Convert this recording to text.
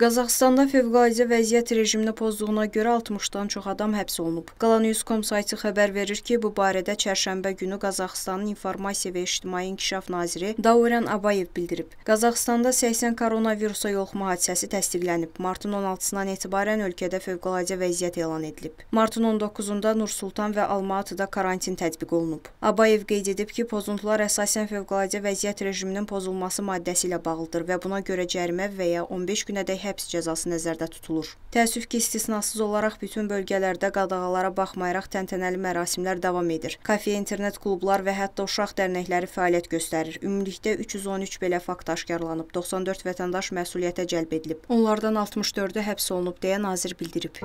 Qazaxıstanda fövqəladə vəziyyət rejimini pozduğuna görə 60-dan çox adam həbs olunub. Qalanews.com saytı xəbər verir ki, bu barədə çərşənbə günü Qazaxıstanın İnformasiya və İctimai İnkişaf naziri Dauryan Abayev bildirib. Qazaxıstanda 80 koronavirusa yoluxma hadisəsi təsdiqlənib. Martın 16-dan etibarən ölkədə fövqəladə vəziyyət elan edilib. Martın 19-da Nursultan və Almatıda karantin tətbiq olunub. Abayev qeyd edib ki, pozuntular əsasən fövqəladə vəziyyət rejiminin pozulması maddəsi ilə bağlıdır və buna görə cərimə və ya 15 günədək həbs həbs cəzası nəzərdə tutulur. Təəssüf ki, istisnasız olaraq bütün bölgələrdə qadağalara baxmayaraq təntənəli mərasimlər davam edir. Kafe, internet klublar və hətta uşaq dərnəkləri fəaliyyət göstərir. Ümumilikdə 313 belə fakt aşkarlanıb, 94 vətəndaş məsuliyyətə cəlb edilib. Onlardan 64-ü həbs olunub deyə nazir bildirib.